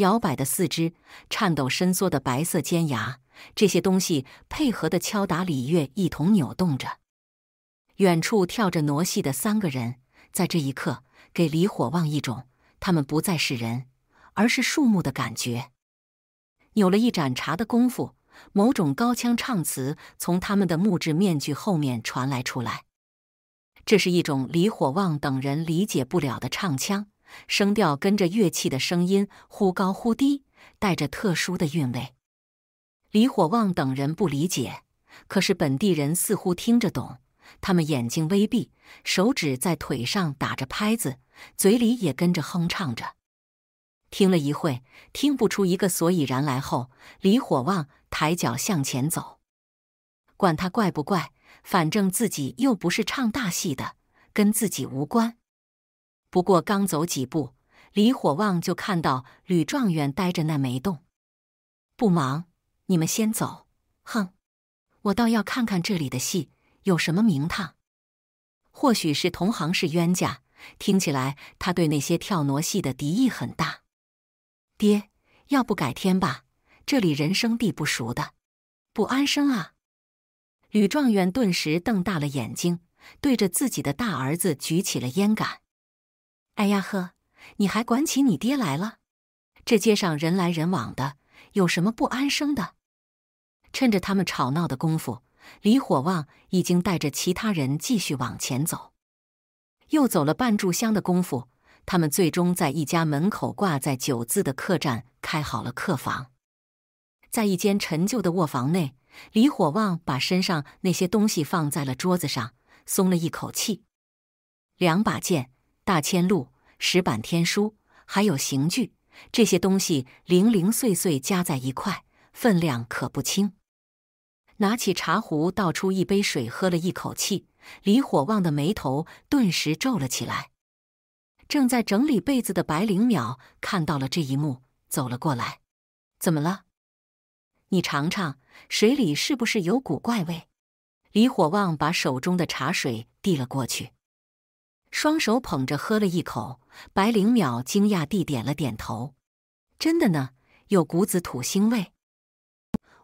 摇摆的四肢，颤抖伸缩的白色尖牙，这些东西配合的敲打礼乐，一同扭动着。远处跳着傩戏的三个人，在这一刻给李火旺一种他们不再是人，而是树木的感觉。有了一盏茶的功夫，某种高腔唱词从他们的木质面具后面传来出来，这是一种李火旺等人理解不了的唱腔。声调跟着乐器的声音忽高忽低，带着特殊的韵味。李火旺等人不理解，可是本地人似乎听着懂。他们眼睛微闭，手指在腿上打着拍子，嘴里也跟着哼唱着。听了一会，听不出一个所以然来后，李火旺抬脚向前走，管他怪不怪，反正自己又不是唱大戏的，跟自己无关。不过刚走几步，李火旺就看到吕状元呆着那没动，不忙，你们先走。哼，我倒要看看这里的戏有什么名堂。或许是同行是冤家，听起来他对那些跳挪戏的敌意很大。爹，要不改天吧，这里人生地不熟的，不安生啊！吕状元顿时瞪大了眼睛，对着自己的大儿子举起了烟杆。哎呀呵，你还管起你爹来了？这街上人来人往的，有什么不安生的？趁着他们吵闹的功夫，李火旺已经带着其他人继续往前走。又走了半炷香的功夫，他们最终在一家门口挂在“九”字的客栈开好了客房。在一间陈旧的卧房内，李火旺把身上那些东西放在了桌子上，松了一口气。两把剑。大千录、石板天书，还有刑具，这些东西零零碎碎加在一块，分量可不轻。拿起茶壶倒出一杯水，喝了一口气，李火旺的眉头顿时皱了起来。正在整理被子的白灵鸟看到了这一幕，走了过来：“怎么了？你尝尝水里是不是有股怪味？”李火旺把手中的茶水递了过去。双手捧着喝了一口，白灵鸟惊讶地点了点头：“真的呢，有股子土腥味。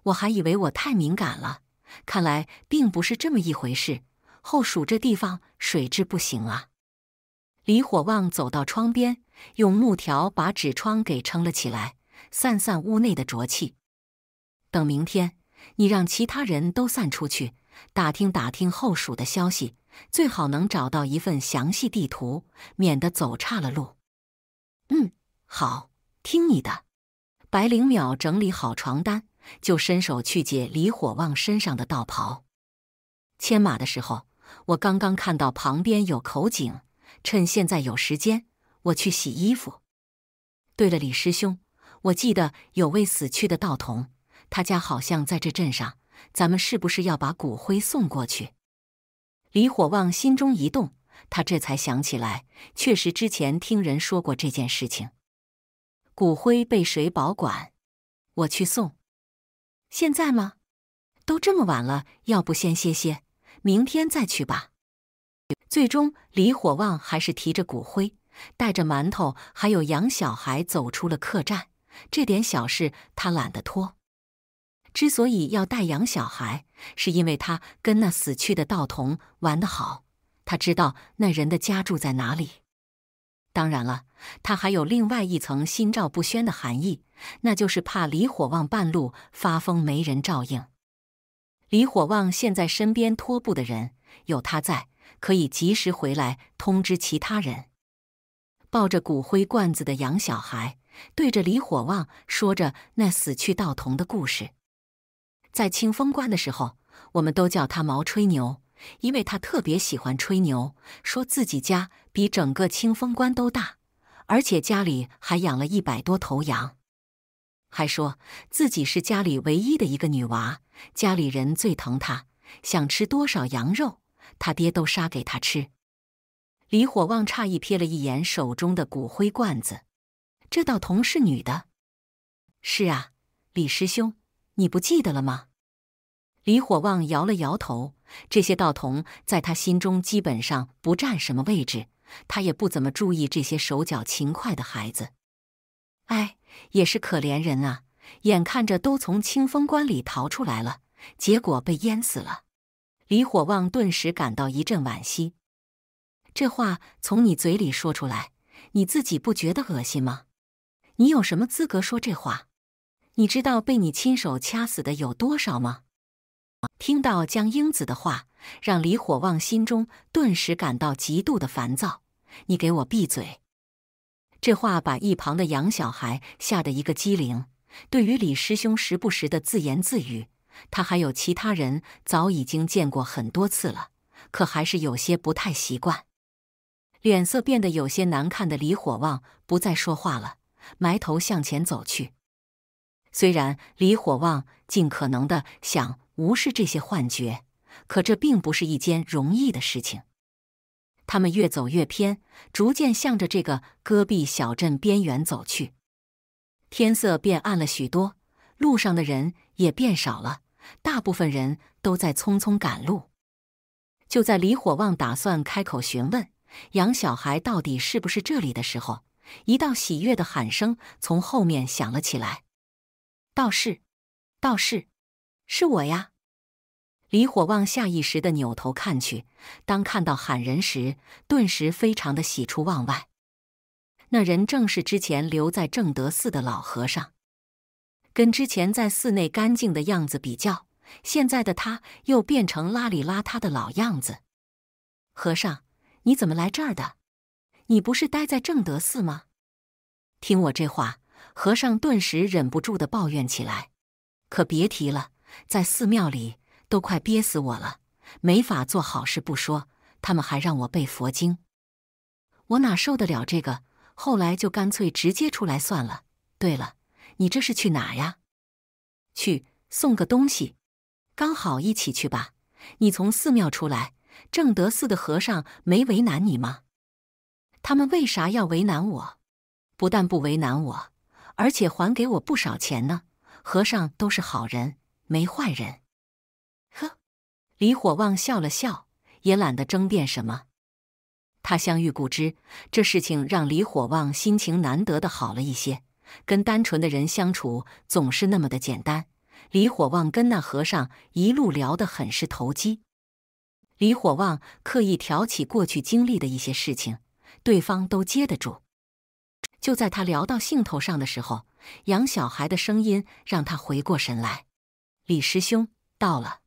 我还以为我太敏感了，看来并不是这么一回事。后蜀这地方水质不行啊。”李火旺走到窗边，用木条把纸窗给撑了起来，散散屋内的浊气。等明天，你让其他人都散出去。打听打听后蜀的消息，最好能找到一份详细地图，免得走岔了路。嗯，好，听你的。白灵淼整理好床单，就伸手去解李火旺身上的道袍。牵马的时候，我刚刚看到旁边有口井，趁现在有时间，我去洗衣服。对了，李师兄，我记得有位死去的道童，他家好像在这镇上。咱们是不是要把骨灰送过去？李火旺心中一动，他这才想起来，确实之前听人说过这件事情。骨灰被谁保管？我去送。现在吗？都这么晚了，要不先歇歇，明天再去吧。最终，李火旺还是提着骨灰，带着馒头，还有养小孩，走出了客栈。这点小事，他懒得拖。之所以要带养小孩，是因为他跟那死去的道童玩得好，他知道那人的家住在哪里。当然了，他还有另外一层心照不宣的含义，那就是怕李火旺半路发疯没人照应。李火旺现在身边托布的人有他在，可以及时回来通知其他人。抱着骨灰罐子的养小孩对着李火旺说着那死去道童的故事。在清风关的时候，我们都叫他毛吹牛，因为他特别喜欢吹牛，说自己家比整个清风关都大，而且家里还养了一百多头羊，还说自己是家里唯一的一个女娃，家里人最疼她，想吃多少羊肉，他爹都杀给他吃。李火旺诧异瞥了一眼手中的骨灰罐子，这道童是女的。是啊，李师兄。你不记得了吗？李火旺摇了摇头。这些道童在他心中基本上不占什么位置，他也不怎么注意这些手脚勤快的孩子。哎，也是可怜人啊！眼看着都从清风关里逃出来了，结果被淹死了。李火旺顿时感到一阵惋惜。这话从你嘴里说出来，你自己不觉得恶心吗？你有什么资格说这话？你知道被你亲手掐死的有多少吗？听到江英子的话，让李火旺心中顿时感到极度的烦躁。你给我闭嘴！这话把一旁的杨小孩吓得一个机灵。对于李师兄时不时的自言自语，他还有其他人早已经见过很多次了，可还是有些不太习惯。脸色变得有些难看的李火旺不再说话了，埋头向前走去。虽然李火旺尽可能的想无视这些幻觉，可这并不是一件容易的事情。他们越走越偏，逐渐向着这个戈壁小镇边缘走去。天色变暗了许多，路上的人也变少了，大部分人都在匆匆赶路。就在李火旺打算开口询问杨小孩到底是不是这里的时候，一道喜悦的喊声从后面响了起来。道士，道士，是我呀！李火旺下意识的扭头看去，当看到喊人时，顿时非常的喜出望外。那人正是之前留在正德寺的老和尚，跟之前在寺内干净的样子比较，现在的他又变成邋里邋遢的老样子。和尚，你怎么来这儿的？你不是待在正德寺吗？听我这话。和尚顿时忍不住的抱怨起来：“可别提了，在寺庙里都快憋死我了，没法做好事不说，他们还让我背佛经，我哪受得了这个？后来就干脆直接出来算了。对了，你这是去哪呀？去送个东西，刚好一起去吧。你从寺庙出来，正德寺的和尚没为难你吗？他们为啥要为难我？不但不为难我。”而且还给我不少钱呢。和尚都是好人，没坏人。呵，李火旺笑了笑，也懒得争辩什么。他相遇故知，这事情让李火旺心情难得的好了一些。跟单纯的人相处总是那么的简单。李火旺跟那和尚一路聊得很是投机。李火旺刻意挑起过去经历的一些事情，对方都接得住。就在他聊到兴头上的时候，养小孩的声音让他回过神来。李师兄到了。